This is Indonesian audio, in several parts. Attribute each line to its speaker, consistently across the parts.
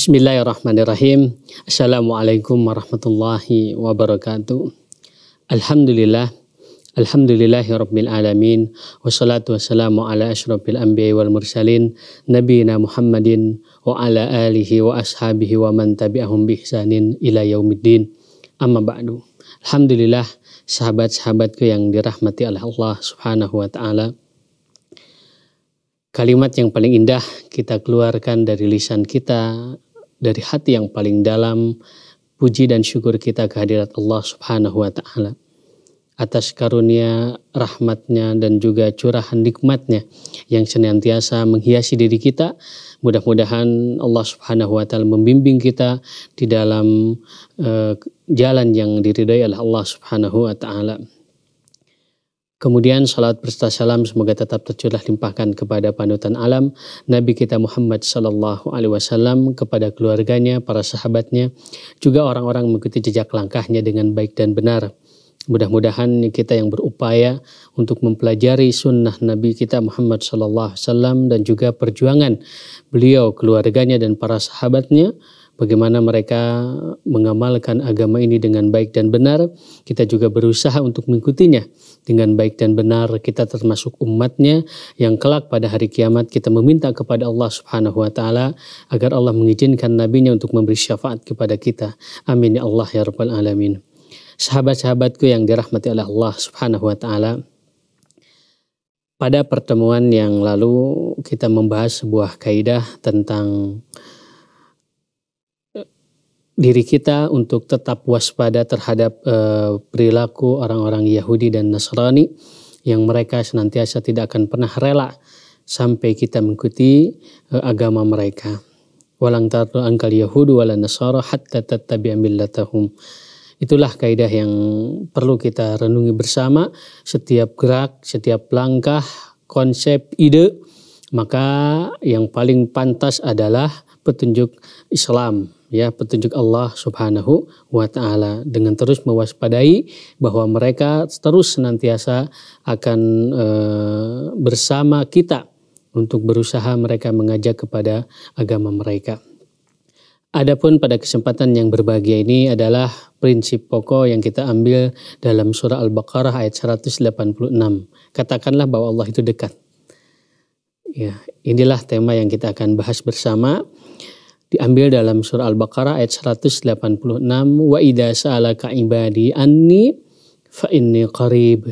Speaker 1: Bismillahirrahmanirrahim. Assalamualaikum warahmatullahi wabarakatuh. Alhamdulillah. Alhamdulillahi Rabbil Alamin. Wassalatu wassalamu ala ashrafil anbiya wal mursalin. Nabiina Muhammadin wa ala alihi wa ashabihi wa man tabi'ahum bi ila yaumiddin. Amma ba'du. Alhamdulillah sahabat-sahabatku yang dirahmati oleh Allah subhanahu wa ta'ala. Kalimat yang paling indah kita keluarkan dari lisan kita dari hati yang paling dalam puji dan syukur kita kehadirat Allah Subhanahu wa taala atas karunia rahmatnya dan juga curahan nikmatnya yang senantiasa menghiasi diri kita. Mudah-mudahan Allah Subhanahu wa taala membimbing kita di dalam uh, jalan yang diridhai oleh Allah Subhanahu wa taala. Kemudian salat berserta salam semoga tetap tercurah limpahkan kepada panutan alam Nabi kita Muhammad Sallallahu Alaihi Wasallam kepada keluarganya, para sahabatnya, juga orang-orang mengikuti jejak langkahnya dengan baik dan benar. Mudah-mudahan kita yang berupaya untuk mempelajari sunnah Nabi kita Muhammad Sallallahu Alaihi Wasallam dan juga perjuangan beliau, keluarganya dan para sahabatnya bagaimana mereka mengamalkan agama ini dengan baik dan benar. Kita juga berusaha untuk mengikutinya dengan baik dan benar. Kita termasuk umatnya yang kelak pada hari kiamat kita meminta kepada Allah Subhanahu wa taala agar Allah mengizinkan nabinya untuk memberi syafaat kepada kita. Amin ya Allah ya rabbal alamin. Sahabat-sahabatku yang dirahmati oleh Allah Subhanahu wa taala, pada pertemuan yang lalu kita membahas sebuah kaidah tentang diri kita untuk tetap waspada terhadap e, perilaku orang-orang Yahudi dan Nasrani yang mereka senantiasa tidak akan pernah rela sampai kita mengikuti e, agama mereka. Walang tardu angkal Yahudu wala Nasara hatta tatabi millatahum. Itulah kaidah yang perlu kita renungi bersama setiap gerak, setiap langkah, konsep, ide. Maka yang paling pantas adalah petunjuk Islam ya petunjuk Allah Subhanahu wa taala dengan terus mewaspadai bahwa mereka terus senantiasa akan e, bersama kita untuk berusaha mereka mengajak kepada agama mereka. Adapun pada kesempatan yang berbahagia ini adalah prinsip pokok yang kita ambil dalam surah Al-Baqarah ayat 186. Katakanlah bahwa Allah itu dekat. Ya, inilah tema yang kita akan bahas bersama diambil dalam surah Al-Baqarah ayat 186 wa idza sa'alaka ibadi anni fa inni qarib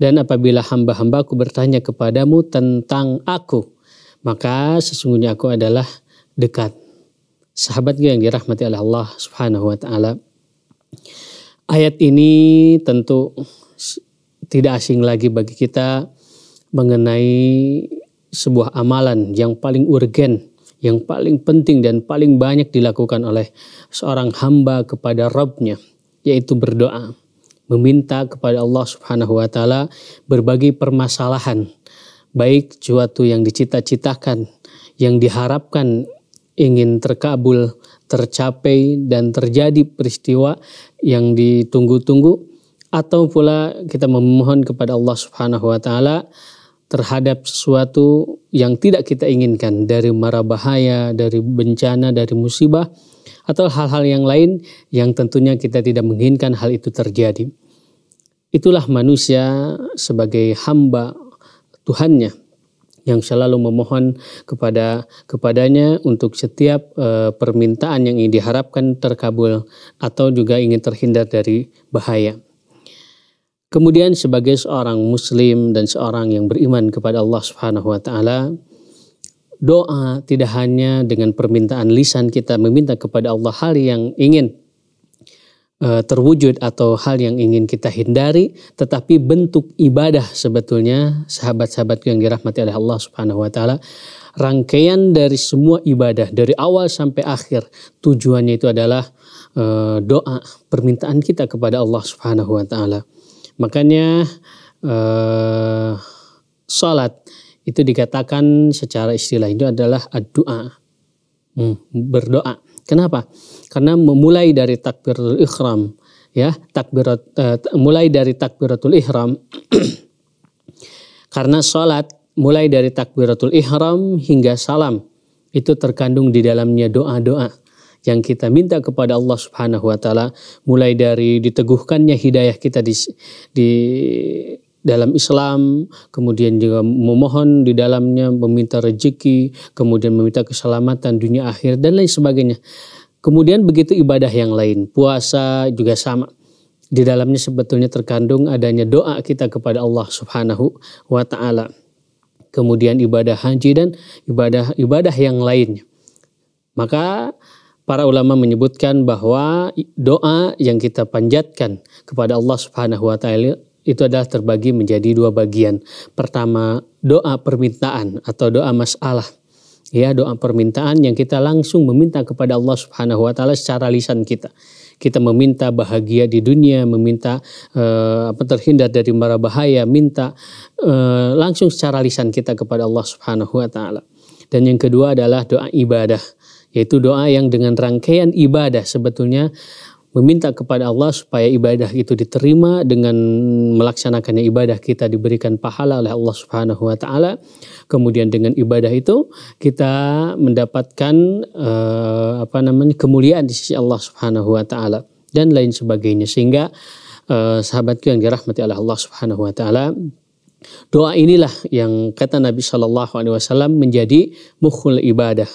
Speaker 1: dan apabila hamba-hambaku bertanya kepadamu tentang aku maka sesungguhnya aku adalah dekat sahabatku yang dirahmati oleh Allah Subhanahu wa taala ayat ini tentu tidak asing lagi bagi kita mengenai sebuah amalan yang paling urgen yang paling penting dan paling banyak dilakukan oleh seorang hamba kepada Rabbnya, yaitu berdoa. Meminta kepada Allah subhanahu wa ta'ala berbagi permasalahan, baik suatu yang dicita-citakan, yang diharapkan ingin terkabul, tercapai, dan terjadi peristiwa yang ditunggu-tunggu, atau pula kita memohon kepada Allah subhanahu wa ta'ala terhadap sesuatu yang tidak kita inginkan dari mara bahaya, dari bencana, dari musibah atau hal-hal yang lain yang tentunya kita tidak menginginkan hal itu terjadi. Itulah manusia sebagai hamba Tuhannya yang selalu memohon kepada kepadanya untuk setiap e, permintaan yang diharapkan terkabul atau juga ingin terhindar dari bahaya. Kemudian sebagai seorang muslim dan seorang yang beriman kepada Allah Subhanahu wa taala, doa tidak hanya dengan permintaan lisan kita meminta kepada Allah hal yang ingin eh, terwujud atau hal yang ingin kita hindari, tetapi bentuk ibadah sebetulnya sahabat-sahabat yang dirahmati oleh Allah Subhanahu wa taala, rangkaian dari semua ibadah dari awal sampai akhir tujuannya itu adalah uh, doa permintaan kita kepada Allah Subhanahu wa taala. Makanya eh, salat itu dikatakan secara istilah itu adalah doa hmm, berdoa. Kenapa? Karena memulai dari takbiratul ihram, ya takbirat eh, mulai dari takbiratul ihram. Karena sholat mulai dari takbiratul ihram hingga salam itu terkandung di dalamnya doa-doa yang kita minta kepada Allah Subhanahu wa taala mulai dari diteguhkannya hidayah kita di di dalam Islam, kemudian juga memohon di dalamnya, meminta rezeki, kemudian meminta keselamatan dunia akhir dan lain sebagainya. Kemudian begitu ibadah yang lain, puasa juga sama. Di dalamnya sebetulnya terkandung adanya doa kita kepada Allah Subhanahu wa taala. Kemudian ibadah haji dan ibadah ibadah yang lainnya. Maka para ulama menyebutkan bahwa doa yang kita panjatkan kepada Allah Subhanahu wa taala itu adalah terbagi menjadi dua bagian. Pertama, doa permintaan atau doa masalah. Ya, doa permintaan yang kita langsung meminta kepada Allah Subhanahu wa taala secara lisan kita. Kita meminta bahagia di dunia, meminta eh, apa terhindar dari mara bahaya, minta eh, langsung secara lisan kita kepada Allah Subhanahu wa taala. Dan yang kedua adalah doa ibadah yaitu doa yang dengan rangkaian ibadah sebetulnya meminta kepada Allah supaya ibadah itu diterima dengan melaksanakannya ibadah kita diberikan pahala oleh Allah Subhanahu wa taala. Kemudian dengan ibadah itu kita mendapatkan uh, apa namanya kemuliaan di sisi Allah Subhanahu wa taala dan lain sebagainya sehingga uh, sahabatku yang dirahmati oleh Allah Subhanahu wa taala Doa inilah yang kata Nabi Shallallahu Alaihi Wasallam menjadi mukhul ibadah,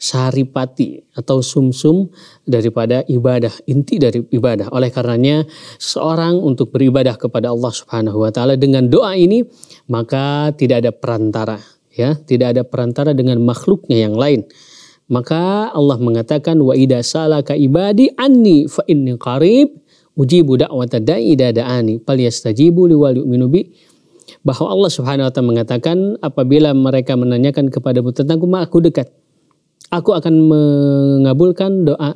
Speaker 1: saripati atau sumsum daripada ibadah, inti dari ibadah. Oleh karenanya seorang untuk beribadah kepada Allah Subhanahu wa taala dengan doa ini maka tidak ada perantara ya, tidak ada perantara dengan makhluknya yang lain. Maka Allah mengatakan wa idza salaka ibadi anni fa inni qarib ujibu da'wata da'i da'ani fal yastajibu li wal yu'minu bi bahwa Allah Subhanahu wa taala mengatakan apabila mereka menanyakan kepadamu tentangku maka aku dekat aku akan mengabulkan doa.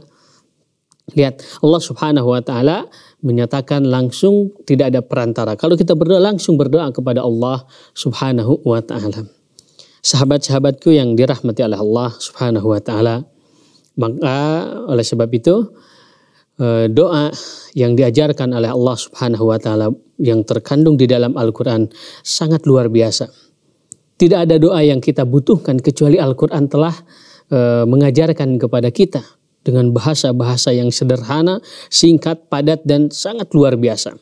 Speaker 1: Lihat, Allah Subhanahu wa taala menyatakan langsung tidak ada perantara. Kalau kita berdoa langsung berdoa kepada Allah Subhanahu wa taala. Sahabat-sahabatku yang dirahmati oleh Allah Subhanahu wa taala, maka oleh sebab itu eh, doa yang diajarkan oleh Allah Subhanahu wa taala yang terkandung di dalam Al-Qur'an sangat luar biasa. Tidak ada doa yang kita butuhkan kecuali Al-Qur'an telah e, mengajarkan kepada kita dengan bahasa-bahasa yang sederhana, singkat, padat dan sangat luar biasa.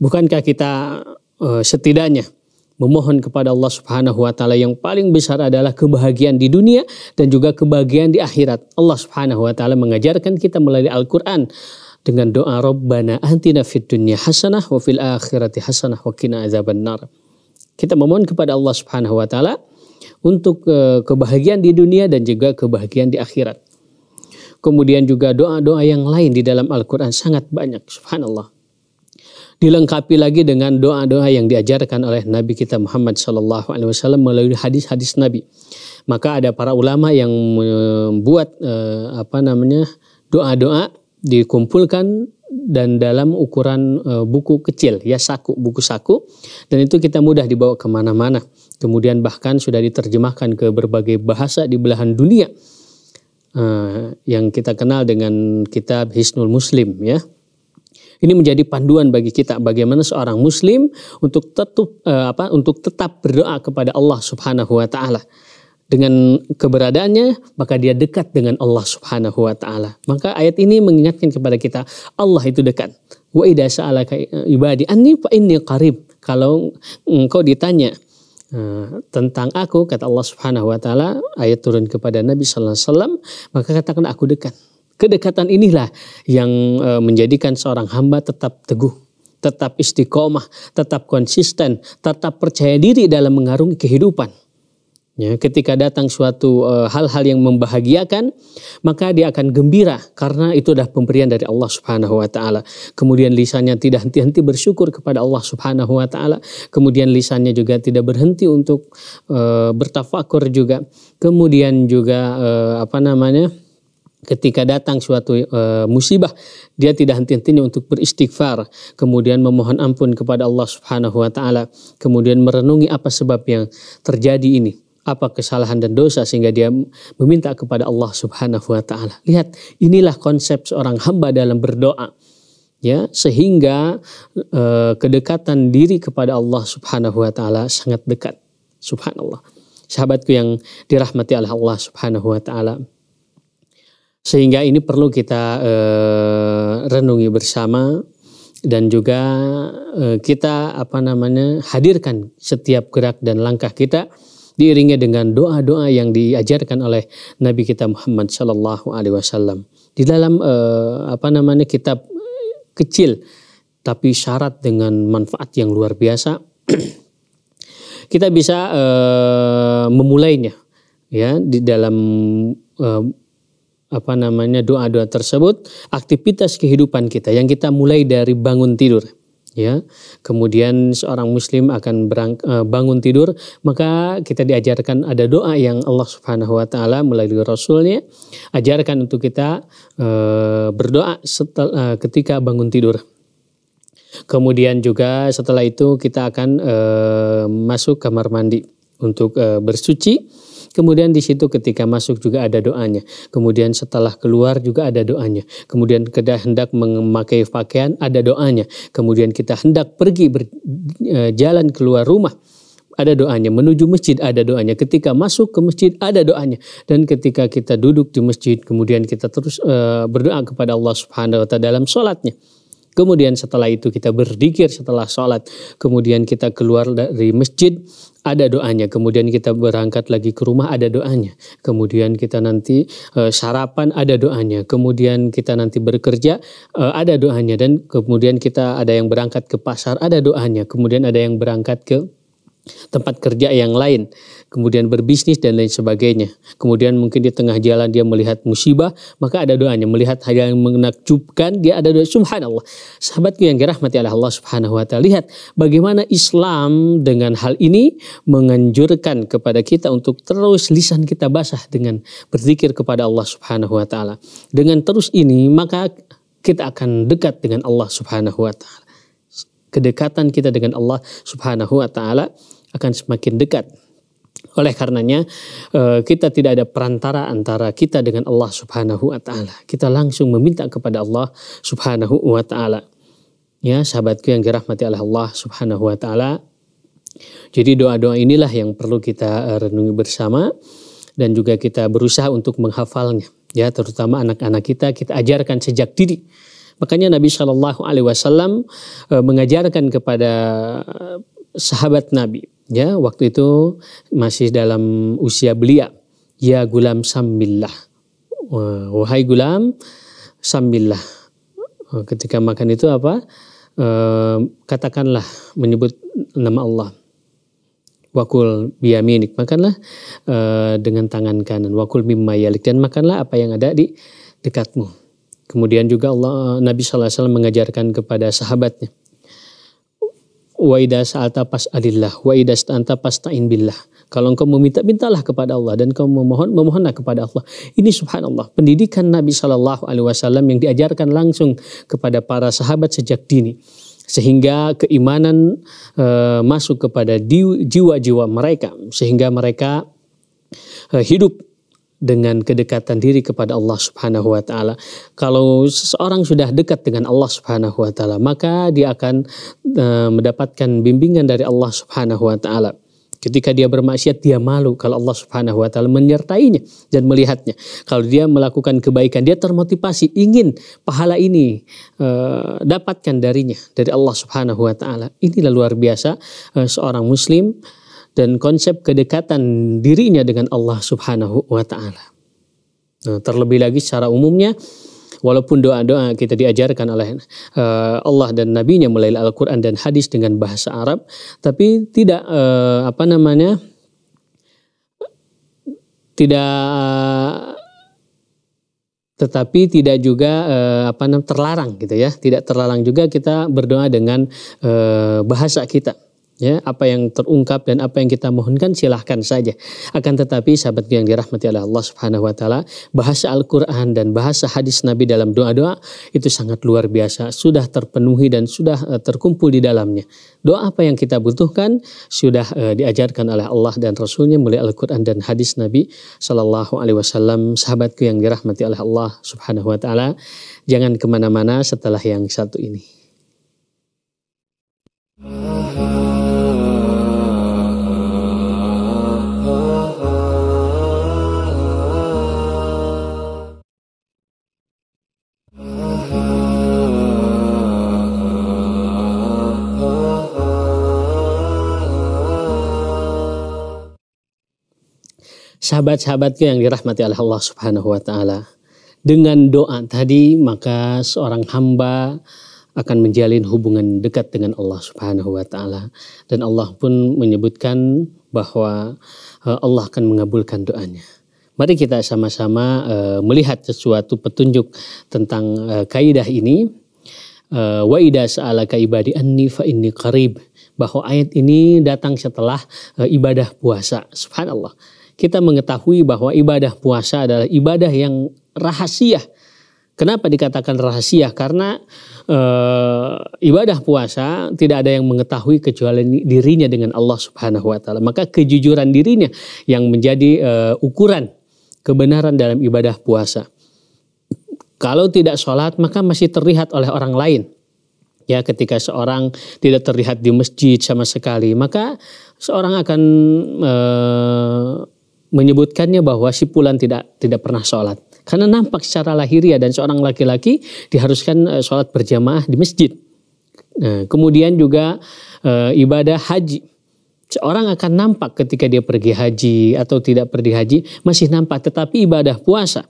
Speaker 1: Bukankah kita e, setidaknya memohon kepada Allah Subhanahu wa taala yang paling besar adalah kebahagiaan di dunia dan juga kebahagiaan di akhirat. Allah Subhanahu wa taala mengajarkan kita melalui Al-Qur'an dengan doa Rabbana antina fid dunya hasanah wa fil akhirati hasanah wa qina azabannar. Kita memohon kepada Allah Subhanahu wa taala untuk eh, kebahagiaan di dunia dan juga kebahagiaan di akhirat. Kemudian juga doa-doa yang lain di dalam Al-Quran sangat banyak, subhanallah. Dilengkapi lagi dengan doa-doa yang diajarkan oleh Nabi kita Muhammad SAW melalui hadis-hadis Nabi. Maka ada para ulama yang membuat eh, apa namanya doa-doa dikumpulkan dan dalam ukuran e, buku kecil ya saku buku saku dan itu kita mudah dibawa kemana-mana kemudian bahkan sudah diterjemahkan ke berbagai bahasa di belahan dunia e, yang kita kenal dengan kitab Hisnul Muslim ya ini menjadi panduan bagi kita bagaimana seorang muslim untuk tetap eh, apa untuk tetap berdoa kepada Allah Subhanahu wa taala dengan keberadaannya maka dia dekat dengan Allah Subhanahu wa taala. Maka ayat ini mengingatkan kepada kita Allah itu dekat. Wa idza sa'alaka eh, ibadi anni fa inni qarib. Kalau engkau ditanya eh, tentang aku kata Allah Subhanahu wa taala ayat turun kepada Nabi sallallahu alaihi wasallam maka katakan aku dekat. Kedekatan inilah yang eh, menjadikan seorang hamba tetap teguh tetap istiqomah, tetap konsisten, tetap percaya diri dalam mengarungi kehidupan. Ya, ketika datang suatu eh, hal-hal uh, yang membahagiakan, maka dia akan gembira karena itu adalah pemberian dari Allah Subhanahu wa taala. Kemudian lisannya tidak henti-henti bersyukur kepada Allah Subhanahu wa taala. Kemudian lisannya juga tidak berhenti untuk uh, bertafakur juga. Kemudian juga uh, apa namanya? ketika datang suatu e, musibah dia tidak henti-hentinya untuk beristighfar kemudian memohon ampun kepada Allah Subhanahu wa taala kemudian merenungi apa sebab yang terjadi ini apa kesalahan dan dosa sehingga dia meminta kepada Allah Subhanahu wa taala. Lihat, inilah konsep seorang hamba dalam berdoa. Ya, sehingga e, kedekatan diri kepada Allah Subhanahu wa taala sangat dekat. Subhanallah. Sahabatku yang dirahmati oleh Allah Subhanahu wa taala. Sehingga ini perlu kita e, renungi bersama dan juga e, kita apa namanya hadirkan setiap gerak dan langkah kita diiringi dengan doa-doa yang diajarkan oleh Nabi kita Muhammad Shallallahu Alaihi Wasallam di dalam eh, apa namanya kitab eh, kecil tapi syarat dengan manfaat yang luar biasa kita bisa eh, memulainya ya di dalam eh, apa namanya doa-doa tersebut aktivitas kehidupan kita yang kita mulai dari bangun tidur ya. Kemudian seorang muslim akan berang, eh, bangun tidur, maka kita diajarkan ada doa yang Allah Subhanahu wa taala melalui rasulnya ajarkan untuk kita e, berdoa setel, e, ketika bangun tidur. Kemudian juga setelah itu kita akan e, masuk kamar mandi untuk e, bersuci Kemudian di situ ketika masuk juga ada doanya. Kemudian setelah keluar juga ada doanya. Kemudian kita hendak memakai pakaian ada doanya. Kemudian kita hendak pergi berjalan e, keluar rumah ada doanya, menuju masjid ada doanya, ketika masuk ke masjid ada doanya, dan ketika kita duduk di masjid kemudian kita terus e, berdoa kepada Allah Subhanahu wa taala dalam sholatnya. Kemudian setelah itu kita berdikir setelah sholat. Kemudian kita keluar dari masjid ada doanya. Kemudian kita berangkat lagi ke rumah ada doanya. Kemudian kita nanti e, sarapan ada doanya. Kemudian kita nanti bekerja e, ada doanya dan kemudian kita ada yang berangkat ke pasar ada doanya. Kemudian ada yang berangkat ke tempat kerja yang lain kemudian berbisnis dan lain sebagainya. Kemudian mungkin di tengah jalan dia melihat musibah, maka ada doanya. Melihat hal yang menakjubkan, dia ada doa subhanallah. Sahabatku yang dirahmati oleh Allah subhanahu wa ta'ala, lihat bagaimana Islam dengan hal ini menganjurkan kepada kita untuk terus lisan kita basah dengan berzikir kepada Allah subhanahu wa ta'ala. Dengan terus ini, maka kita akan dekat dengan Allah subhanahu wa ta'ala kedekatan kita dengan Allah Subhanahu wa taala akan semakin dekat oleh karenanya eh, kita tidak ada perantara antara kita dengan Allah Subhanahu wa taala. Kita langsung meminta kepada Allah Subhanahu wa taala. Ya, sahabatku yang dirahmati oleh Allah Subhanahu wa taala. Jadi doa-doa inilah yang perlu kita eh, renungi bersama dan juga kita berusaha untuk menghafalnya. Ya, terutama anak-anak kita kita ajarkan sejak dini. Makanya Nabi Shallallahu Alaihi Wasallam eh, mengajarkan kepada sahabat Nabi Ya, waktu itu masih dalam usia belia. Ya gulam sambillah. Wahai gulam sambillah. Eh, ketika makan itu apa? Eh, katakanlah menyebut nama Allah. Wakul biyaminik, makanlah eh, dengan tangan kanan. Wakul bimayalik dan makanlah apa yang ada di dekatmu. Kemudian juga Allah Nabi Wasallam mengajarkan kepada sahabatnya Wa idza sa'alta fas'alillah wa idza sta'anta fasta'in billah. Kalau engkau meminta, mintalah kepada Allah dan engkau memohon, memohonlah kepada Allah. Ini subhanallah, pendidikan Nabi saw yang diajarkan langsung kepada para sahabat sejak dini sehingga keimanan e, masuk kepada jiwa-jiwa mereka sehingga mereka e, hidup dengan kedekatan diri kepada Allah Subhanahu wa taala. Kalau seseorang sudah dekat dengan Allah Subhanahu wa taala, maka dia akan e, mendapatkan bimbingan dari Allah Subhanahu wa taala. Ketika dia bermaksiat dia malu kalau Allah Subhanahu wa taala menyertainya dan melihatnya. Kalau dia melakukan kebaikan dia termotivasi ingin pahala ini e, dapatkan darinya dari Allah Subhanahu wa taala. Inilah luar biasa e, seorang muslim dan konsep kedekatan dirinya dengan Allah Subhanahu wa taala. Nah, terlebih lagi secara umumnya walaupun doa-doa kita diajarkan oleh eh, Allah dan Nabi-Nya melalui Al-Qur'an dan hadis dengan bahasa Arab, tapi tidak eh, apa namanya? tidak eh, tetapi tidak juga eh, apa namanya terlarang gitu ya tidak terlarang juga kita berdoa dengan eh, bahasa kita ya apa yang terungkap dan apa yang kita mohonkan silahkan saja akan tetapi sahabat yang dirahmati oleh Allah Subhanahu wa taala bahasa Al-Qur'an dan bahasa hadis Nabi dalam doa-doa itu sangat luar biasa sudah terpenuhi dan sudah eh, terkumpul di dalamnya doa apa yang kita butuhkan sudah uh, diajarkan oleh Allah dan Rasulnya mulai Al-Qur'an dan hadis Nabi Shallallahu alaihi wasallam sahabatku yang dirahmati oleh Allah Subhanahu wa taala jangan kemana mana setelah yang satu ini uh sahabat-sahabatku yang dirahmati oleh Allah Subhanahu wa taala. Dengan doa tadi maka seorang hamba akan menjalin hubungan dekat dengan Allah Subhanahu wa taala dan Allah pun menyebutkan bahwa e, Allah akan mengabulkan doanya. Mari kita sama-sama e, melihat sesuatu petunjuk tentang e, kaidah ini. Wa idza sa'alaka ibadi anni fa inni qarib. Bahwa ayat ini datang setelah ibadah puasa. Subhanallah kita mengetahui bahwa ibadah puasa adalah ibadah yang rahasia. Kenapa dikatakan rahasia? Karena e, ibadah puasa tidak ada yang mengetahui kecuali dirinya dengan Allah Subhanahu wa taala. Maka kejujuran dirinya yang menjadi e, ukuran kebenaran dalam ibadah puasa. Kalau tidak sholat maka masih terlihat oleh orang lain. Ya ketika seorang tidak terlihat di masjid sama sekali maka seorang akan e, menyebutkannya bahwa si Pulan tidak tidak pernah sholat. Karena nampak secara lahiriah dan seorang laki-laki diharuskan eh, sholat berjamaah di masjid. Nah, kemudian juga e, ibadah haji. Seorang akan nampak ketika dia pergi haji atau tidak pergi haji, masih nampak. Tetapi ibadah puasa,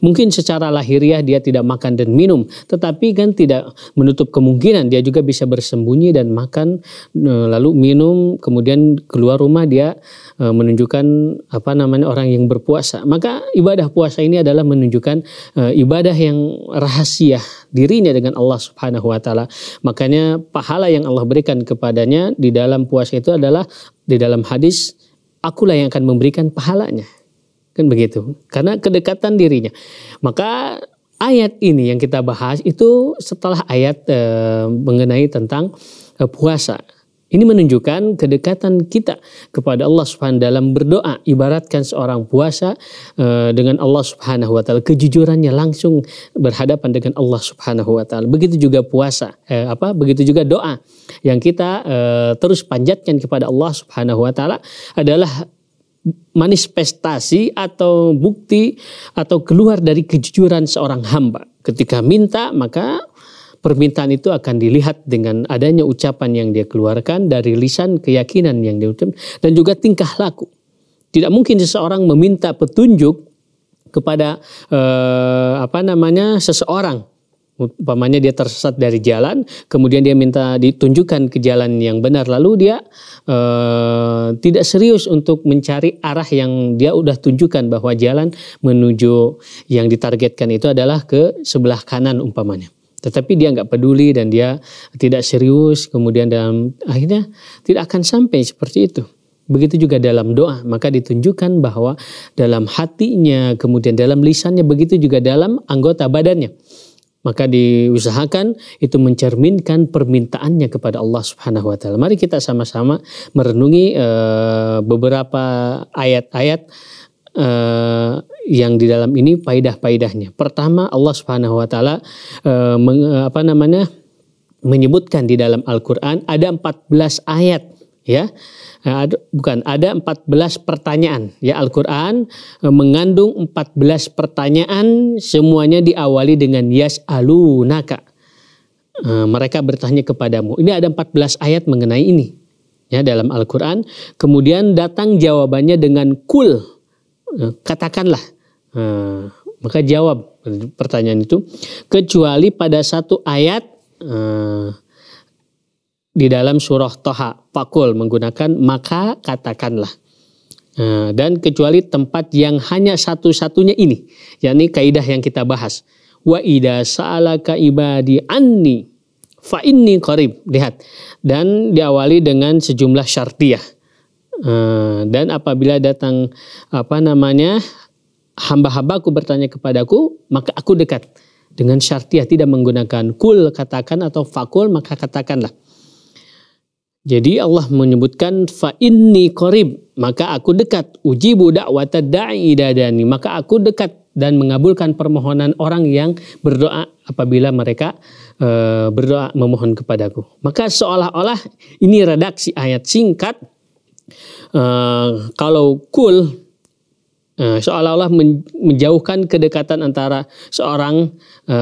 Speaker 1: Mungkin secara lahiriah dia tidak makan dan minum, tetapi kan tidak menutup kemungkinan dia juga bisa bersembunyi dan makan e, lalu minum, kemudian keluar rumah dia e, menunjukkan apa namanya orang yang berpuasa. Maka ibadah puasa ini adalah menunjukkan e, ibadah yang rahasia dirinya dengan Allah Subhanahu wa taala. Makanya pahala yang Allah berikan kepadanya di dalam puasa itu adalah di dalam hadis akulah yang akan memberikan pahalanya Kan begitu. Karena kedekatan dirinya. Maka ayat ini yang kita bahas itu setelah ayat e, mengenai tentang e, puasa. Ini menunjukkan kedekatan kita kepada Allah Subhanahu dalam berdoa. Ibaratkan seorang puasa e, dengan Allah Subhanahu wa taala, kejujurannya langsung berhadapan dengan Allah Subhanahu wa taala. Begitu juga puasa, e, apa? Begitu juga doa yang kita e, terus panjatkan kepada Allah Subhanahu wa taala adalah manifestasi atau bukti atau keluar dari kejujuran seorang hamba. Ketika minta maka permintaan itu akan dilihat dengan adanya ucapan yang dia keluarkan dari lisan keyakinan yang dia ucapkan dan juga tingkah laku. Tidak mungkin seseorang meminta petunjuk kepada eh, apa namanya seseorang Umpamanya dia tersesat dari jalan, kemudian dia minta ditunjukkan ke jalan yang benar, lalu dia uh, tidak serius untuk mencari arah yang dia udah tunjukkan bahwa jalan menuju yang ditargetkan itu adalah ke sebelah kanan umpamanya. Tetapi dia nggak peduli dan dia tidak serius, kemudian dalam akhirnya tidak akan sampai seperti itu. Begitu juga dalam doa, maka ditunjukkan bahwa dalam hatinya, kemudian dalam lisannya, begitu juga dalam anggota badannya. Maka diusahakan itu mencerminkan permintaannya kepada Allah Subhanahu wa taala. Mari kita sama-sama merenungi uh, beberapa ayat-ayat uh, yang di dalam ini faidah-faidahnya. Pertama Allah Subhanahu wa taala eh, apa namanya? menyebutkan di dalam Al-Qur'an ada 14 ayat ya Bukan nah, ada, bukan ada 14 pertanyaan ya Al-Qur'an eh, mengandung 14 pertanyaan semuanya diawali dengan yas alunaka. E, eh, mereka bertanya kepadamu. Ini ada 14 ayat mengenai ini. Ya dalam Al-Qur'an, kemudian datang jawabannya dengan kul. E, katakanlah. E, maka jawab pertanyaan itu kecuali pada satu ayat e, di dalam surah Toha fakul menggunakan maka katakanlah nah, dan kecuali tempat yang hanya satu-satunya ini yakni kaidah yang kita bahas wa ida sa'alaka ibadi anni fa inni qarib lihat dan diawali dengan sejumlah syartiyah nah, dan apabila datang apa namanya hamba-hambaku bertanya kepadaku maka aku dekat dengan syartiyah tidak menggunakan kul katakan atau fakul maka katakanlah jadi Allah menyebutkan fa inni qarib, maka aku dekat budak da'wata da'i dadani, maka aku dekat dan mengabulkan permohonan orang yang berdoa apabila mereka e, berdoa memohon kepadaku. Maka seolah-olah ini redaksi ayat singkat e, kalau kul e, seolah-olah menjauhkan kedekatan antara seorang e,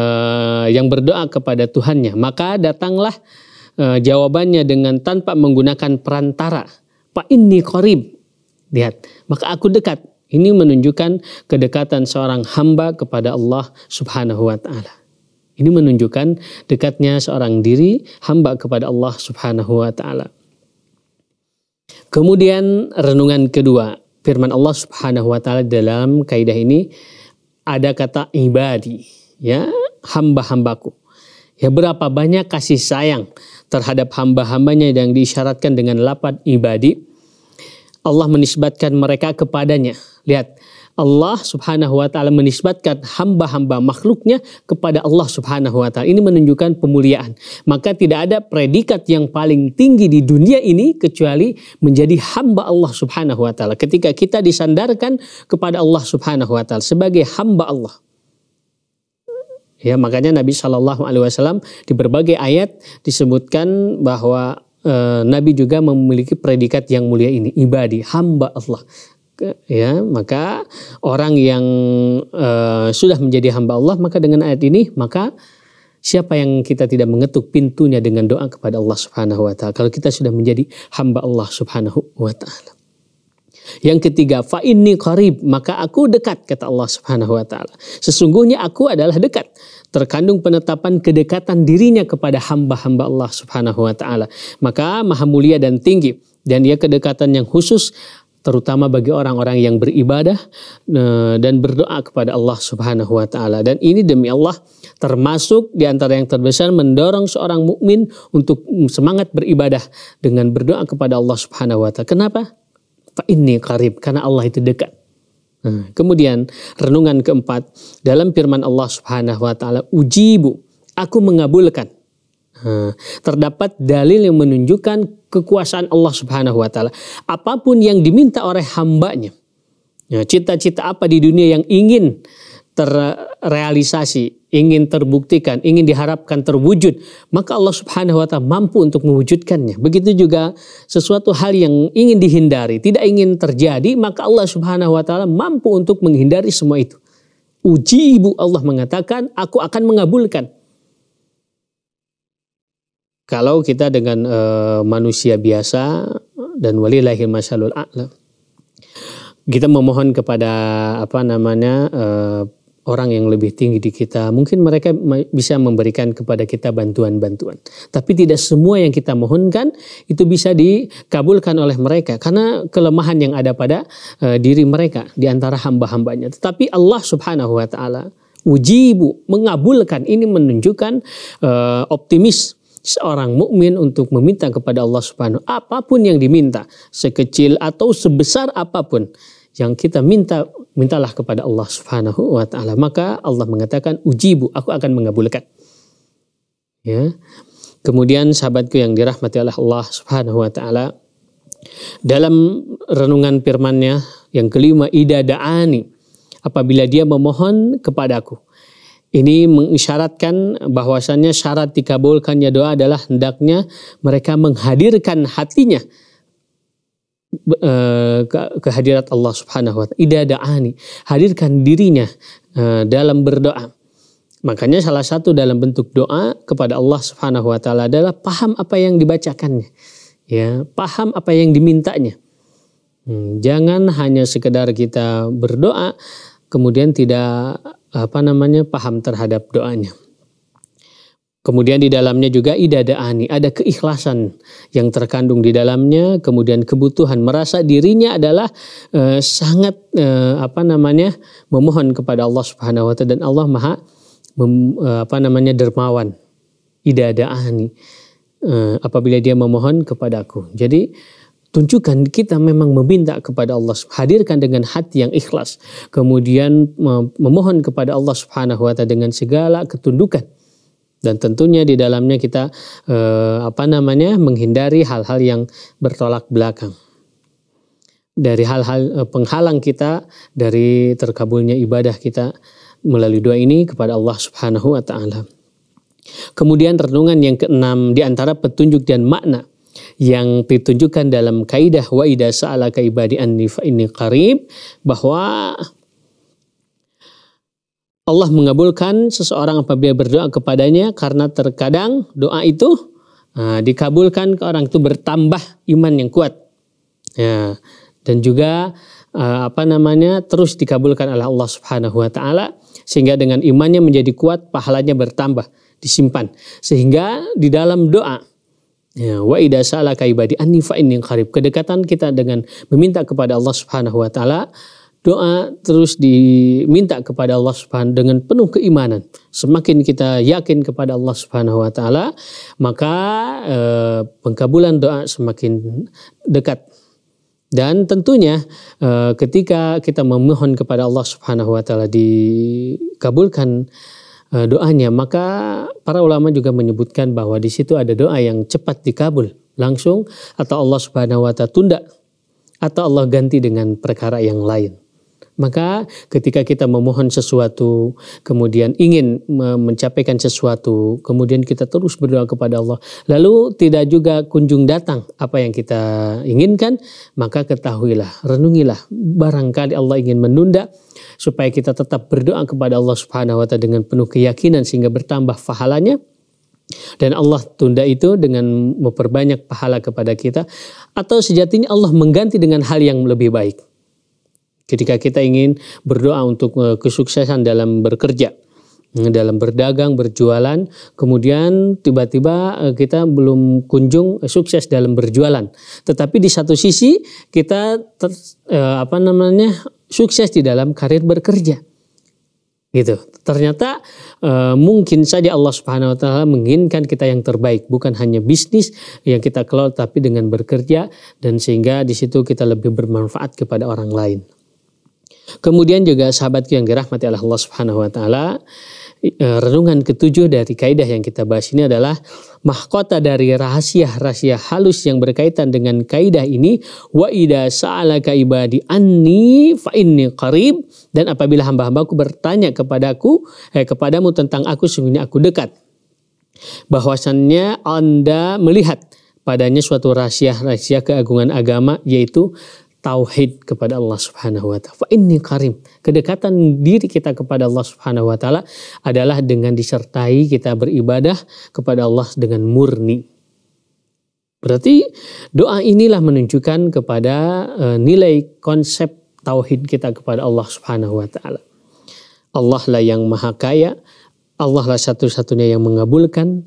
Speaker 1: yang berdoa kepada Tuhannya. Maka datanglah uh, jawabannya dengan tanpa menggunakan perantara. Pak ini korib. Lihat, maka aku dekat. Ini menunjukkan kedekatan seorang hamba kepada Allah subhanahu wa ta'ala. Ini menunjukkan dekatnya seorang diri hamba kepada Allah Subhanahu wa taala. Kemudian renungan kedua, firman Allah Subhanahu wa taala dalam kaidah ini ada kata ibadi, ya, hamba-hambaku. Ya berapa banyak kasih sayang terhadap hamba-hambanya yang diisyaratkan dengan lapat ibadi. Allah menisbatkan mereka kepadanya. Lihat, Allah subhanahu wa ta'ala menisbatkan hamba-hamba makhluknya kepada Allah subhanahu wa ta'ala. Ini menunjukkan pemuliaan. Maka tidak ada predikat yang paling tinggi di dunia ini kecuali menjadi hamba Allah subhanahu wa ta'ala. Ketika kita disandarkan kepada Allah subhanahu wa ta'ala sebagai hamba Allah. Ya, makanya Nabi Shallallahu alaihi wasallam di berbagai ayat disebutkan bahwa e, Nabi juga memiliki predikat yang mulia ini, ibadi, hamba Allah. Ya, maka orang yang e, sudah menjadi hamba Allah maka dengan ayat ini maka siapa yang kita tidak mengetuk pintunya dengan doa kepada Allah Subhanahu wa taala kalau kita sudah menjadi hamba Allah Subhanahu wa taala yang ketiga, fa ini qarib, maka aku dekat kata Allah Subhanahu wa taala. Sesungguhnya aku adalah dekat. Terkandung penetapan kedekatan dirinya kepada hamba-hamba Allah Subhanahu wa taala. Maka maha mulia dan tinggi dan dia kedekatan yang khusus terutama bagi orang-orang yang beribadah eh, dan berdoa kepada Allah Subhanahu wa taala. Dan ini demi Allah termasuk di antara yang terbesar mendorong seorang mukmin untuk semangat beribadah dengan berdoa kepada Allah Subhanahu wa taala. Kenapa? fa inni qarib karena Allah itu dekat. Nah, kemudian renungan keempat dalam firman Allah Subhanahu wa taala ujibu aku mengabulkan. Nah, terdapat dalil yang menunjukkan kekuasaan Allah Subhanahu wa taala. Apapun yang diminta oleh hambanya. Nah, cita-cita ya, apa di dunia yang ingin ter, terrealisasi, ingin terbuktikan, ingin diharapkan terwujud, maka Allah Subhanahu wa taala mampu untuk mewujudkannya. Begitu juga sesuatu hal yang ingin dihindari, tidak ingin terjadi, maka Allah Subhanahu wa taala mampu untuk menghindari semua itu. Uji ibu Allah mengatakan, aku akan mengabulkan. Kalau kita dengan e, manusia biasa dan walillahil masyalul a'la. Kita memohon kepada apa namanya eh, orang yang lebih tinggi di kita, mungkin mereka bisa memberikan kepada kita bantuan-bantuan. Tapi tidak semua yang kita mohonkan itu bisa dikabulkan oleh mereka karena kelemahan yang ada pada e, diri mereka di antara hamba-hambanya. Tetapi Allah Subhanahu wa taala ujibu mengabulkan ini menunjukkan e, optimis seorang mukmin untuk meminta kepada Allah Subhanahu apapun yang diminta, sekecil atau sebesar apapun yang kita minta mintalah kepada Allah Subhanahu wa taala maka Allah mengatakan ujibu aku akan mengabulkan ya kemudian sahabatku yang dirahmati oleh Allah Subhanahu wa taala dalam renungan firman-Nya yang kelima ida da'ani apabila dia memohon kepadaku ini mengisyaratkan bahwasannya syarat dikabulkannya doa adalah hendaknya mereka menghadirkan hatinya uh, eh, kehadirat Allah Subhanahu wa taala. da'ani, hadirkan dirinya uh, dalam berdoa. Makanya salah satu dalam bentuk doa kepada Allah Subhanahu wa taala adalah paham apa yang dibacakannya. Ya, paham apa yang dimintanya. Hmm, jangan hanya sekedar kita berdoa kemudian tidak apa namanya paham terhadap doanya. Kemudian di dalamnya juga idadaani, ada keikhlasan yang terkandung di dalamnya, kemudian kebutuhan merasa dirinya adalah e, sangat e, apa namanya memohon kepada Allah Subhanahu wa taala dan Allah Maha mem, e, apa namanya dermawan. Idadaani. E, apabila dia memohon kepadaku. Jadi tunjukkan kita memang meminta kepada Allah hadirkan dengan hati yang ikhlas kemudian memohon kepada Allah Subhanahu wa taala dengan segala ketundukan dan tentunya di dalamnya kita eh, apa namanya menghindari hal-hal yang bertolak belakang dari hal-hal eh, penghalang kita dari terkabulnya ibadah kita melalui doa ini kepada Allah Subhanahu wa taala. Kemudian renungan yang keenam di antara petunjuk dan makna yang ditunjukkan dalam kaidah wa idza sa'alaka ibadi anni fa inni qarib bahwa Allah mengabulkan seseorang apabila berdoa kepadanya karena terkadang doa itu uh, dikabulkan ke orang itu bertambah iman yang kuat. Ya, dan juga uh, apa namanya terus dikabulkan oleh Allah Subhanahu wa taala sehingga dengan imannya menjadi kuat pahalanya bertambah disimpan sehingga di dalam doa Ya, wa idza salaka ibadi anni fa Kedekatan kita dengan meminta kepada Allah Subhanahu wa taala doa terus diminta kepada Allah Subhanahu dengan penuh keimanan. Semakin kita yakin kepada Allah Subhanahu wa taala, maka e, pengkabulan doa semakin dekat. Dan tentunya e, ketika kita memohon kepada Allah Subhanahu wa taala dikabulkan e, doanya, maka para ulama juga menyebutkan bahwa di situ ada doa yang cepat dikabul langsung atau Allah Subhanahu wa taala tunda atau Allah ganti dengan perkara yang lain. Maka ketika kita memohon sesuatu, kemudian ingin mencapaikan sesuatu, kemudian kita terus berdoa kepada Allah, lalu tidak juga kunjung datang apa yang kita inginkan, maka ketahuilah, renungilah, barangkali Allah ingin menunda supaya kita tetap berdoa kepada Allah Subhanahu wa taala dengan penuh keyakinan sehingga bertambah pahalanya. Dan Allah tunda itu dengan memperbanyak pahala kepada kita atau sejatinya Allah mengganti dengan hal yang lebih baik ketika kita ingin berdoa untuk eh, kesuksesan dalam bekerja, eh, dalam berdagang, berjualan, kemudian tiba-tiba eh, kita belum kunjung sukses dalam berjualan. Tetapi di satu sisi kita ter, apa namanya sukses di dalam karir bekerja. Gitu. Ternyata mungkin saja Allah Subhanahu wa taala menginginkan kita yang terbaik, bukan hanya bisnis yang kita kelola tapi dengan bekerja dan sehingga di situ kita lebih bermanfaat kepada orang lain. Kemudian juga sahabatku yang dirahmati oleh Allah Subhanahu wa taala, e, renungan ketujuh dari kaidah yang kita bahas ini adalah mahkota dari rahasia-rahasia halus yang berkaitan dengan kaidah ini wa ida sa'alaka ibadi anni fa inni qarib dan apabila hamba-hambaku bertanya kepadaku eh, kepadamu tentang aku sungguhnya aku dekat bahwasannya Anda melihat padanya suatu rahasia-rahasia keagungan agama yaitu tauhid kepada Allah Subhanahu wa taala. Fa inni karim. Kedekatan diri kita kepada Allah Subhanahu wa taala adalah dengan disertai kita beribadah kepada Allah dengan murni. Berarti doa inilah menunjukkan kepada eh, nilai konsep tauhid kita kepada Allah Subhanahu wa taala. Allah lah yang maha kaya, Allah lah satu-satunya yang mengabulkan,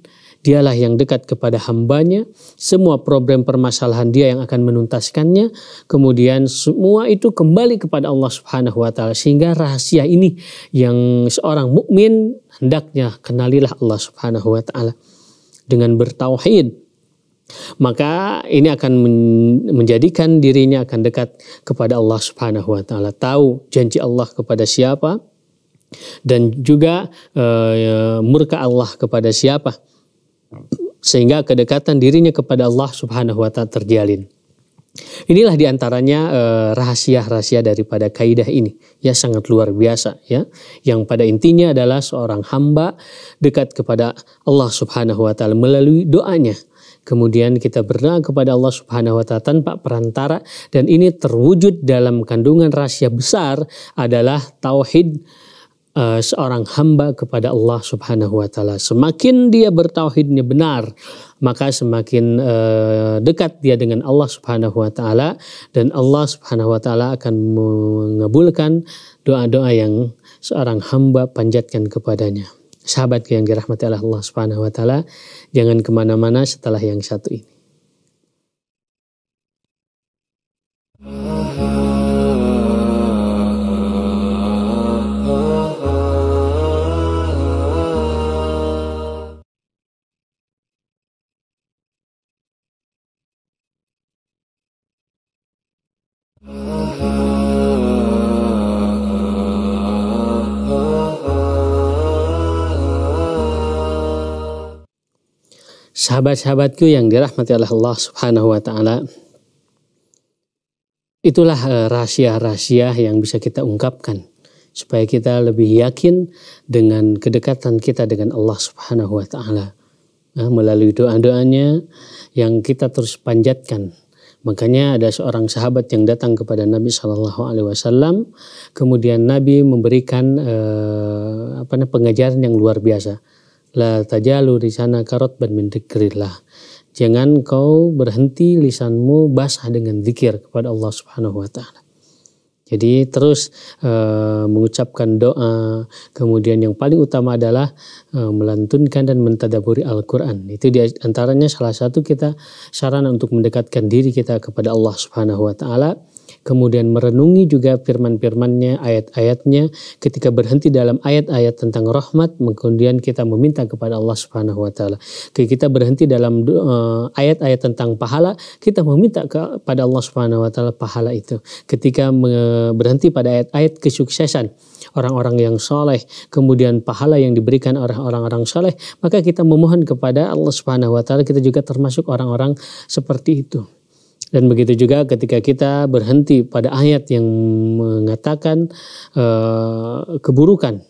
Speaker 1: Dialah yang dekat kepada hambanya, semua problem permasalahan dia yang akan menuntaskannya. Kemudian semua itu kembali kepada Allah Subhanahu wa taala sehingga rahasia ini yang seorang mukmin hendaknya kenalilah Allah Subhanahu wa taala dengan bertauhid maka ini akan menjadikan dirinya akan dekat kepada Allah Subhanahu wa taala. Tahu janji Allah kepada siapa dan juga e, murka Allah kepada siapa sehingga kedekatan dirinya kepada Allah Subhanahu wa taala terjalin. Inilah diantaranya eh, rahasia-rahasia daripada kaidah ini, ya sangat luar biasa, ya. Yang pada intinya adalah seorang hamba dekat kepada Allah Subhanahu wa Ta'ala melalui doanya. Kemudian kita berdoa kepada Allah Subhanahu wa taala tanpa perantara dan ini terwujud dalam kandungan rahasia besar adalah tauhid Eh, seorang hamba kepada Allah Subhanahu wa taala. Semakin dia bertauhidnya benar, maka semakin uh, dekat dia dengan Allah Subhanahu wa taala dan Allah Subhanahu wa taala akan mengabulkan doa-doa yang seorang hamba panjatkan kepadanya. sahabat yang dirahmati Allah Subhanahu wa taala, jangan kemana mana setelah yang satu ini. sahabat-sahabatku yang dirahmati Allah Subhanahu wa taala. Itulah eh, rahasia-rahasia yang bisa kita ungkapkan supaya kita lebih yakin dengan kedekatan kita dengan Allah Subhanahu wa taala. Nah, melalui doa-doanya yang kita terus panjatkan. Makanya ada seorang sahabat yang datang kepada Nabi Shallallahu alaihi wasallam, kemudian Nabi memberikan eh, apa pengajaran yang luar biasa La tajalu lisana karot ban min dzikrillah. Jangan kau berhenti lisanmu basah dengan zikir kepada Allah Subhanahu wa taala. Jadi terus e, mengucapkan doa, kemudian yang paling utama adalah e, melantunkan dan mentadaburi Al-Qur'an. Itu di antaranya salah satu kita sarana untuk mendekatkan diri kita kepada Allah Subhanahu wa taala kemudian merenungi juga firman-firmannya, ayat-ayatnya, ketika berhenti dalam ayat-ayat tentang rahmat, kemudian kita meminta kepada Allah Subhanahu wa taala. Ketika kita berhenti dalam eh, ayat-ayat tentang pahala, kita meminta kepada Allah Subhanahu wa taala pahala itu. Ketika berhenti pada ayat-ayat kesuksesan, orang-orang yang soleh, kemudian pahala yang diberikan oleh orang-orang soleh, maka kita memohon kepada Allah Subhanahu wa Ta'ala, kita juga termasuk orang-orang seperti itu. Dan begitu juga ketika kita berhenti pada ayat yang mengatakan uh, keburukan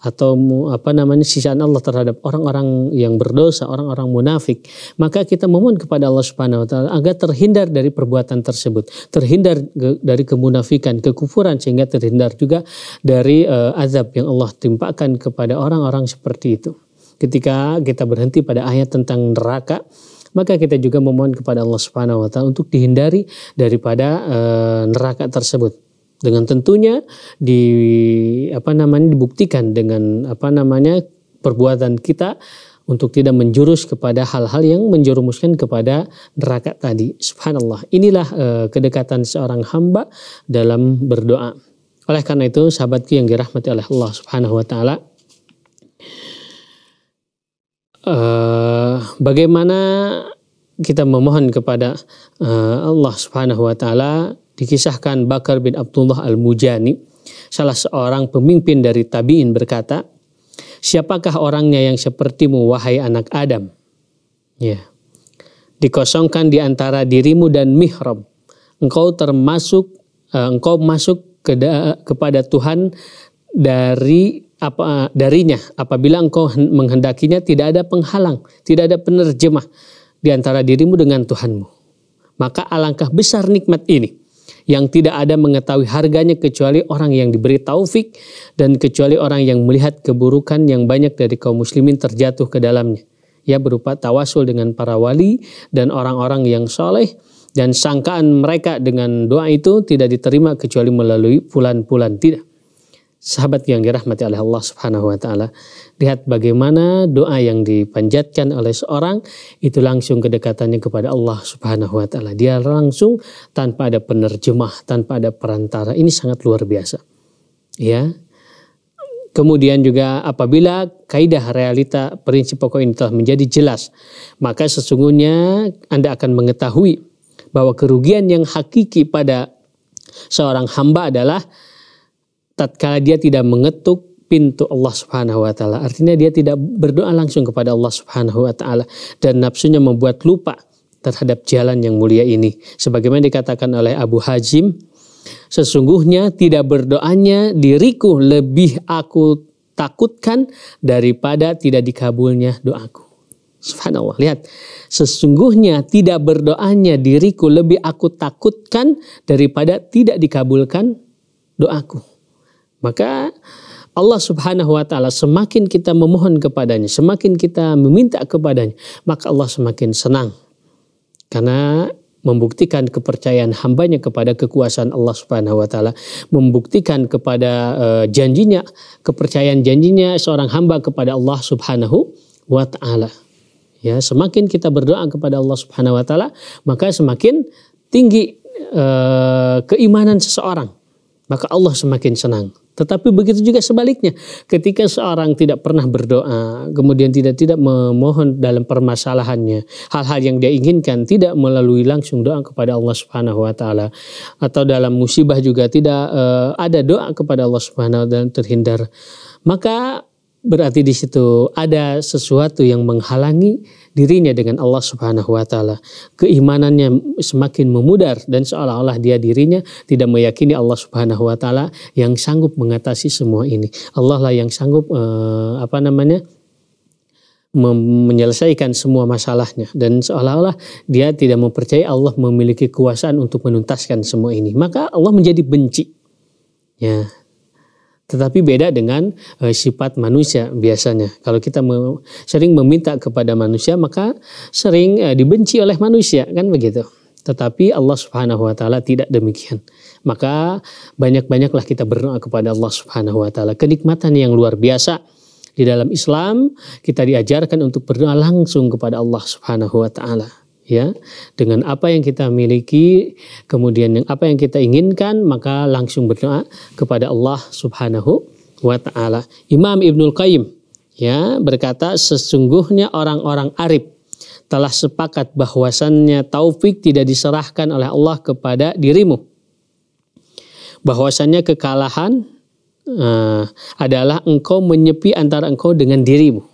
Speaker 1: atau apa namanya sisaan Allah terhadap orang-orang yang berdosa, orang-orang munafik, maka kita memohon kepada Allah Subhanahu wa taala agar terhindar dari perbuatan tersebut, terhindar dari kemunafikan, kekufuran sehingga terhindar juga dari uh, azab yang Allah timpakan kepada orang-orang seperti itu. Ketika kita berhenti pada ayat tentang neraka, maka kita juga memohon kepada Allah Subhanahu wa taala untuk dihindari daripada e, neraka tersebut. Dengan tentunya di apa namanya dibuktikan dengan apa namanya perbuatan kita untuk tidak menjurus kepada hal-hal yang menjerumuskan kepada neraka tadi. Subhanallah. Inilah e, kedekatan seorang hamba dalam berdoa. Oleh karena itu, sahabatku yang dirahmati oleh Allah Subhanahu wa taala, Eh, bagaimana kita memohon kepada uh, Allah Subhanahu wa taala dikisahkan Bakar bin Abdullah Al-Mujani salah seorang pemimpin dari tabi'in berkata siapakah orangnya yang sepertimu wahai anak Adam ya yeah. dikosongkan di antara dirimu dan mihrab engkau termasuk uh, engkau masuk ke, kepada Tuhan dari apa darinya apabila engkau menghendakinya tidak ada penghalang, tidak ada penerjemah di antara dirimu dengan Tuhanmu. Maka alangkah besar nikmat ini yang tidak ada mengetahui harganya kecuali orang yang diberi taufik dan kecuali orang yang melihat keburukan yang banyak dari kaum muslimin terjatuh ke dalamnya. Ya berupa tawasul dengan para wali dan orang-orang yang soleh dan sangkaan mereka dengan doa itu tidak diterima kecuali melalui pulan-pulan. Tidak sahabat yang dirahmati oleh Allah Subhanahu wa taala. Lihat bagaimana doa yang dipanjatkan oleh seorang itu langsung kedekatannya kepada Allah Subhanahu wa taala. Dia langsung tanpa ada penerjemah, tanpa ada perantara. Ini sangat luar biasa. Ya. Kemudian juga apabila kaidah realita prinsip pokok ini telah menjadi jelas, maka sesungguhnya Anda akan mengetahui bahwa kerugian yang hakiki pada seorang hamba adalah tatkala dia tidak mengetuk pintu Allah Subhanahu wa taala. Artinya dia tidak berdoa langsung kepada Allah Subhanahu wa taala dan nafsunya membuat lupa terhadap jalan yang mulia ini. Sebagaimana dikatakan oleh Abu Hajim, sesungguhnya tidak berdoanya diriku lebih aku takutkan daripada tidak dikabulnya doaku. Subhanallah, lihat. Sesungguhnya tidak berdoanya diriku lebih aku takutkan daripada tidak dikabulkan doaku. Maka Allah Subhanahu wa taala semakin kita memohon kepadanya, semakin kita meminta kepadanya, maka Allah semakin senang. Karena membuktikan kepercayaan hambanya kepada kekuasaan Allah Subhanahu wa taala, membuktikan kepada eh, janjinya, kepercayaan janjinya seorang hamba kepada Allah Subhanahu wa taala. Ya, semakin kita berdoa kepada Allah Subhanahu wa taala, maka semakin tinggi uh, keimanan seseorang, maka Allah semakin senang. Tetapi begitu juga sebaliknya, ketika seorang tidak pernah berdoa, kemudian tidak tidak memohon dalam permasalahannya, hal-hal yang dia inginkan tidak melalui langsung doa kepada Allah Subhanahu wa taala atau dalam musibah juga tidak uh, ada doa kepada Allah Subhanahu dan terhindar. Maka berarti di situ ada sesuatu yang menghalangi dirinya dengan Allah Subhanahu wa taala. Keimanannya semakin memudar dan seolah-olah dia dirinya tidak meyakini Allah Subhanahu wa taala yang sanggup mengatasi semua ini. Allah lah yang sanggup eh, apa namanya? menyelesaikan semua masalahnya dan seolah-olah dia tidak mempercayai Allah memiliki kekuasaan untuk menuntaskan semua ini maka Allah menjadi benci ya tetapi beda dengan e, sifat manusia biasanya. Kalau kita me sering meminta kepada manusia, maka sering e, dibenci oleh manusia, kan begitu. Tetapi Allah Subhanahu wa taala tidak demikian. Maka banyak-banyaklah kita berdoa kepada Allah Subhanahu wa taala. Kenikmatan yang luar biasa di dalam Islam kita diajarkan untuk berdoa langsung kepada Allah Subhanahu wa taala ya dengan apa yang kita miliki kemudian yang apa yang kita inginkan maka langsung berdoa kepada Allah Subhanahu wa taala Imam Ibnul Qayyim ya berkata sesungguhnya orang-orang arif telah sepakat bahwasannya taufik tidak diserahkan oleh Allah kepada dirimu bahwasannya kekalahan uh, adalah engkau menyepi antara engkau dengan dirimu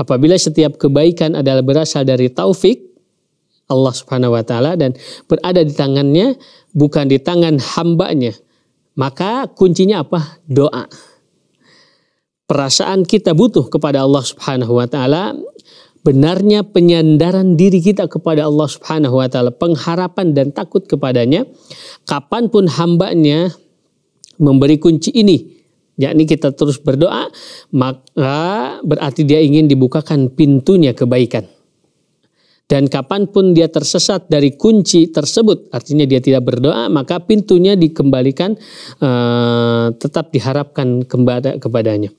Speaker 1: apabila setiap kebaikan adalah berasal dari taufik Allah Subhanahu wa taala dan berada di tangannya bukan di tangan hambanya. Maka kuncinya apa? Doa. Perasaan kita butuh kepada Allah Subhanahu wa taala, benarnya penyandaran diri kita kepada Allah Subhanahu wa taala, pengharapan dan takut kepadanya, kapanpun hambanya memberi kunci ini, yakni kita terus berdoa, maka berarti dia ingin dibukakan pintunya kebaikan. Dan kapanpun dia tersesat dari kunci tersebut, artinya dia tidak berdoa, maka pintunya dikembalikan, uh, tetap diharapkan kepada kepadanya.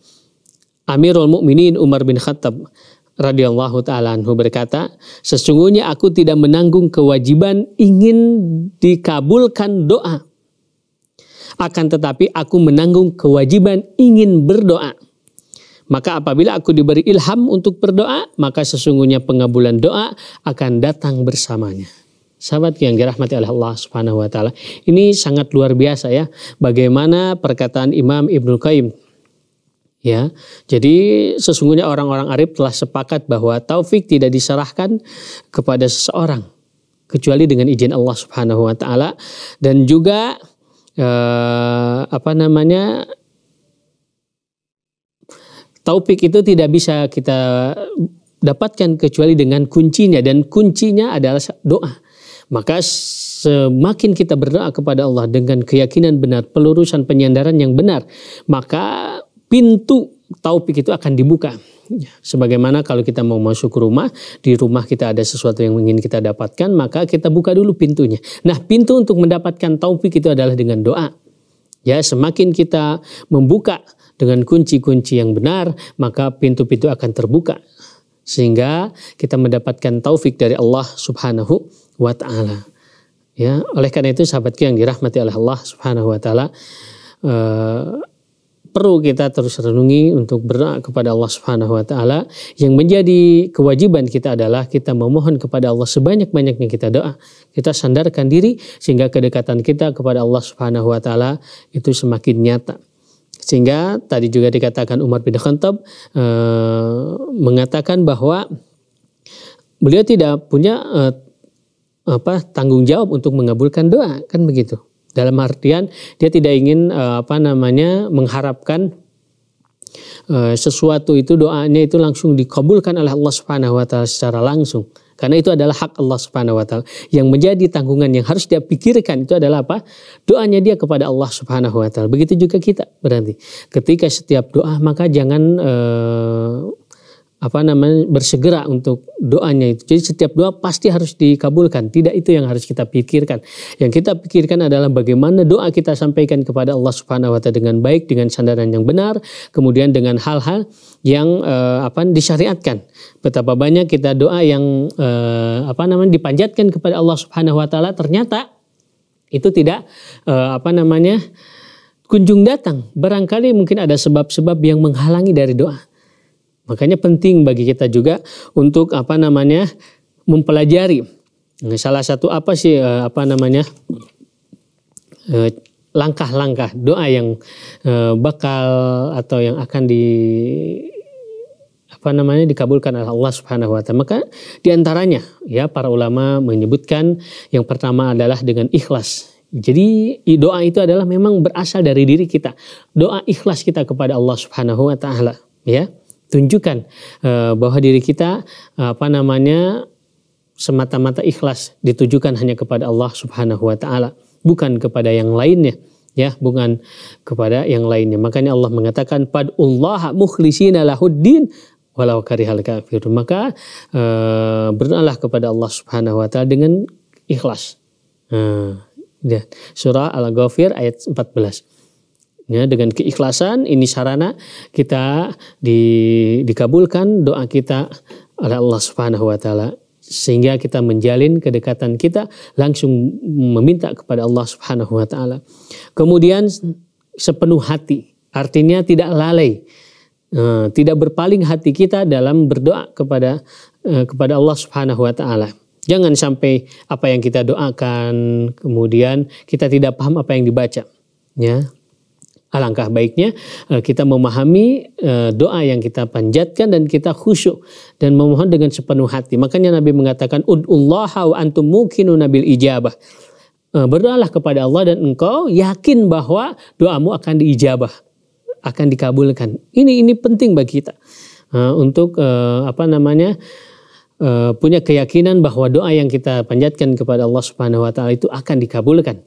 Speaker 1: Amirul Mukminin Umar bin Khattab radhiyallahu taala anhu berkata, "Sesungguhnya aku tidak menanggung kewajiban ingin dikabulkan doa. Akan tetapi aku menanggung kewajiban ingin berdoa." Maka apabila aku diberi ilham untuk berdoa, maka sesungguhnya pengabulan doa akan datang bersamanya. Sahabat yang dirahmati oleh Allah Subhanahu wa taala. Ini sangat luar biasa ya bagaimana perkataan Imam Ibnu Qayyim Ya, jadi sesungguhnya orang-orang arif telah sepakat bahwa taufik tidak diserahkan kepada seseorang kecuali dengan izin Allah Subhanahu wa taala dan juga eh, apa namanya Taufik itu tidak bisa kita dapatkan kecuali dengan kuncinya dan kuncinya adalah doa. Maka semakin kita berdoa kepada Allah dengan keyakinan benar, pelurusan penyandaran yang benar, maka pintu taufik itu akan dibuka. Ya, sebagaimana kalau kita mau masuk ke rumah, di rumah kita ada sesuatu yang ingin kita dapatkan, maka kita buka dulu pintunya. Nah, pintu untuk mendapatkan taufik itu adalah dengan doa. Ya, semakin kita membuka dengan kunci-kunci yang benar, maka pintu-pintu akan terbuka. Sehingga kita mendapatkan taufik dari Allah subhanahu wa ta'ala. Ya, oleh karena itu sahabatku yang dirahmati oleh Allah subhanahu wa ta'ala, eh, perlu kita terus renungi untuk berdoa kepada Allah Subhanahu wa taala. Yang menjadi kewajiban kita adalah kita memohon kepada Allah sebanyak-banyaknya kita doa. Kita sandarkan diri sehingga kedekatan kita kepada Allah Subhanahu wa taala itu semakin nyata. Sehingga tadi juga dikatakan Umar bin Khattab e, mengatakan bahwa beliau tidak punya e, apa tanggung jawab untuk mengabulkan doa, kan begitu. Dalam artian dia tidak ingin e, apa namanya mengharapkan e, sesuatu itu doanya itu langsung dikabulkan oleh Allah Subhanahu wa taala secara langsung. Karena itu adalah hak Allah Subhanahu wa taala. Yang menjadi tanggungan yang harus dia pikirkan itu adalah apa? Doanya dia kepada Allah Subhanahu wa taala. Begitu juga kita berarti. Ketika setiap doa maka jangan eh, apa namanya bersegera untuk doanya itu. Jadi setiap doa pasti harus dikabulkan. Tidak itu yang harus kita pikirkan. Yang kita pikirkan adalah bagaimana doa kita sampaikan kepada Allah Subhanahu wa taala dengan baik, dengan sandaran yang benar, kemudian dengan hal-hal yang eh, apa disyariatkan betapa banyak kita doa yang uh, apa namanya dipanjatkan kepada Allah Subhanahu wa taala ternyata itu tidak uh, apa namanya kunjung datang. Barangkali mungkin ada sebab-sebab yang menghalangi dari doa. Makanya penting bagi kita juga untuk apa namanya mempelajari nah, salah satu apa sih uh, apa namanya uh, langkah-langkah doa yang bakal atau yang akan di apa namanya dikabulkan oleh Allah Subhanahu wa taala. Maka diantaranya ya para ulama menyebutkan yang pertama adalah dengan ikhlas. Jadi doa itu adalah memang berasal dari diri kita. Doa ikhlas kita kepada Allah Subhanahu wa taala, ya. Tunjukkan uh, bahwa diri kita uh, apa namanya semata-mata ikhlas ditujukan hanya kepada Allah Subhanahu wa taala, bukan kepada yang lainnya ya bukan kepada yang lainnya makanya Allah mengatakan padullah Allah mukhlisina lahuddin walau karihal kafir Maka uh, berdoalah kepada Allah Subhanahu wa taala dengan ikhlas. ya. Surah Al-Ghafir ayat 14 ya dengan keikhlasan ini sarana kita di, dikabulkan doa kita oleh Allah Subhanahu wa taala sehingga kita menjalin kedekatan kita langsung meminta kepada Allah Subhanahu wa taala. Kemudian sepenuh hati artinya tidak lalai Eh, tidak berpaling hati kita dalam berdoa kepada eh, kepada Allah Subhanahu wa taala. Jangan sampai apa yang kita doakan kemudian kita tidak paham apa yang dibaca, ya. Alangkah baiknya eh, kita memahami doa yang kita panjatkan dan kita khusyuk dan memohon dengan sepenuh hati. Makanya Nabi mengatakan ud'ullaha wa antum mukinu nabil ijabah. Berdoalah kepada Allah dan engkau yakin bahwa doamu akan diijabah akan dikabulkan. Ini ini penting bagi kita uh, untuk uh, apa namanya uh, punya keyakinan bahwa doa yang kita panjatkan kepada Allah Subhanahu Wa Taala itu akan dikabulkan.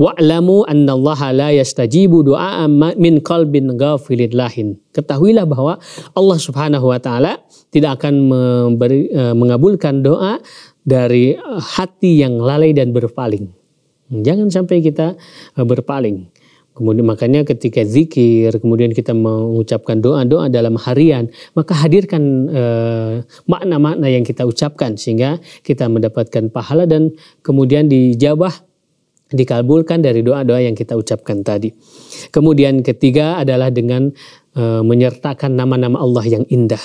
Speaker 1: Wa'lamu annallaha la yastajibu du'a'a min qalbin ghafilid lahin. Ketahuilah bahwa Allah Subhanahu wa taala tidak akan memberi, mengabulkan doa dari hati yang lalai dan berpaling. Jangan sampai kita berpaling. Kemudian makanya ketika zikir, kemudian kita mengucapkan doa-doa dalam harian, maka hadirkan eh, makna-makna e, yang kita ucapkan sehingga kita mendapatkan pahala dan kemudian dijawab, dikabulkan dari doa-doa yang kita ucapkan tadi. Kemudian ketiga adalah dengan e, menyertakan nama-nama Allah yang indah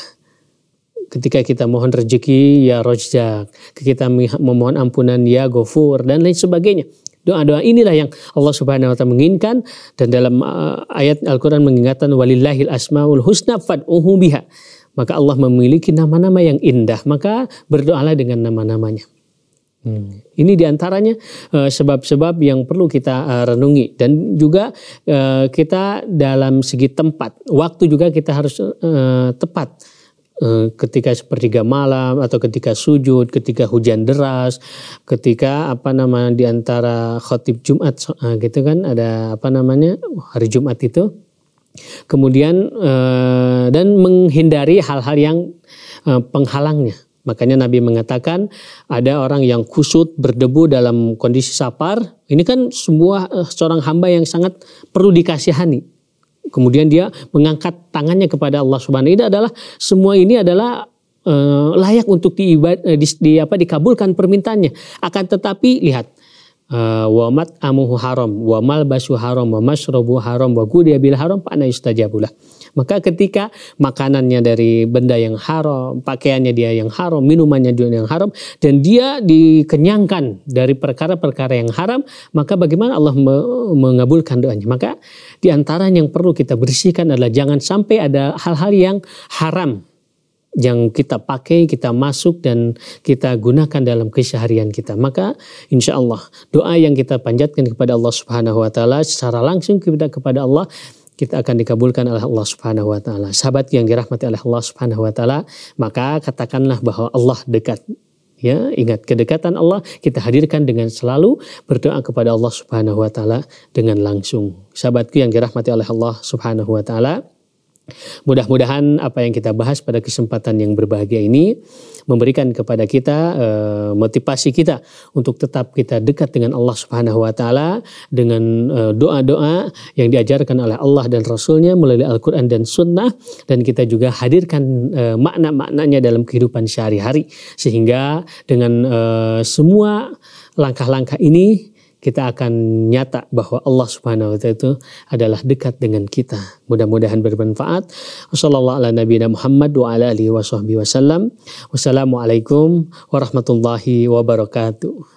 Speaker 1: ketika kita mohon rezeki ya rojak, kita memohon ampunan ya gofur dan lain sebagainya. Doa-doa inilah yang Allah Subhanahu wa taala menginginkan dan dalam uh, ayat Al-Qur'an mengingatkan walillahil asmaul husna fad'uhu biha. Maka Allah memiliki nama-nama yang indah, maka berdoalah dengan nama-namanya. Hmm. Ini diantaranya sebab uh, sebab-sebab yang perlu kita uh, renungi dan juga uh, kita dalam segi tempat, waktu juga kita harus uh, tepat Eh, ketika sepertiga malam atau ketika sujud, ketika hujan deras, ketika apa nama di antara khotib Jumat eh, gitu kan ada apa namanya hari Jumat itu. Kemudian eh, dan menghindari hal-hal yang penghalangnya. Makanya Nabi mengatakan ada orang yang kusut berdebu dalam kondisi sapar. Ini kan semua seorang hamba yang sangat perlu dikasihani Kemudian dia mengangkat tangannya kepada Allah Subhanahu Ini adalah semua ini adalah eh, layak untuk diibad, eh, di, di apa dikabulkan permintaannya. Akan tetapi lihat Eh, wa mat amuhu haram wa malbasu haram wa masrubu haram wa gudiya bil haram fa ana yustajabulah maka ketika makanannya dari benda yang haram pakaiannya dia yang haram minumannya juga yang haram dan dia dikenyangkan dari perkara-perkara yang haram maka bagaimana Allah mengabulkan doanya maka di antara yang perlu kita bersihkan adalah jangan sampai ada hal-hal yang haram yang kita pakai, kita masuk dan kita gunakan dalam keseharian kita. Maka insya Allah doa yang kita panjatkan kepada Allah Subhanahu Wa Taala secara langsung kita kepada Allah kita akan dikabulkan oleh Allah Subhanahu wa taala. Sahabat yang dirahmati oleh Allah Subhanahu wa taala, maka katakanlah bahwa Allah dekat ya ingat kedekatan Allah kita hadirkan dengan selalu berdoa kepada Allah Subhanahu wa taala dengan langsung sahabatku yang dirahmati oleh Allah Subhanahu wa taala Mudah-mudahan apa yang kita bahas pada kesempatan yang berbahagia ini memberikan kepada kita e, motivasi kita untuk tetap kita dekat dengan Allah Subhanahu wa taala dengan eh, doa-doa e, yang diajarkan oleh Allah dan Rasulnya melalui Al-Qur'an dan Sunnah dan kita juga hadirkan e, makna-maknanya dalam kehidupan sehari-hari sehingga dengan e, semua langkah-langkah ini kita akan nyata bahwa Allah Subhanahu wa taala itu adalah dekat dengan kita. Mudah-mudahan bermanfaat. Wassalamualaikum warahmatullahi wabarakatuh.